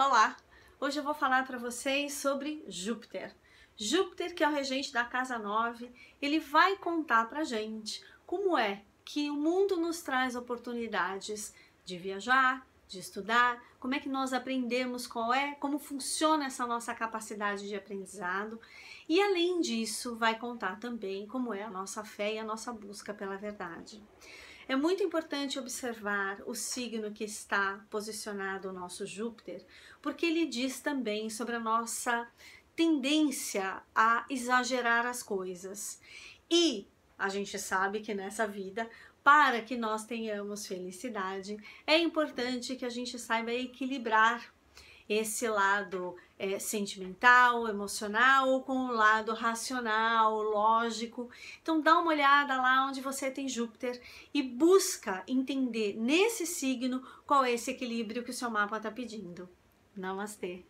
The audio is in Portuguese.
Olá! Hoje eu vou falar para vocês sobre Júpiter. Júpiter, que é o regente da Casa 9, ele vai contar para gente como é que o mundo nos traz oportunidades de viajar, de estudar, como é que nós aprendemos, qual é, como funciona essa nossa capacidade de aprendizado. E além disso, vai contar também como é a nossa fé e a nossa busca pela verdade. É muito importante observar o signo que está posicionado o nosso Júpiter, porque ele diz também sobre a nossa tendência a exagerar as coisas. E a gente sabe que nessa vida, para que nós tenhamos felicidade, é importante que a gente saiba equilibrar esse lado é, sentimental, emocional, com o lado racional, lógico. Então dá uma olhada lá onde você tem Júpiter e busca entender nesse signo qual é esse equilíbrio que o seu mapa está pedindo. Namastê!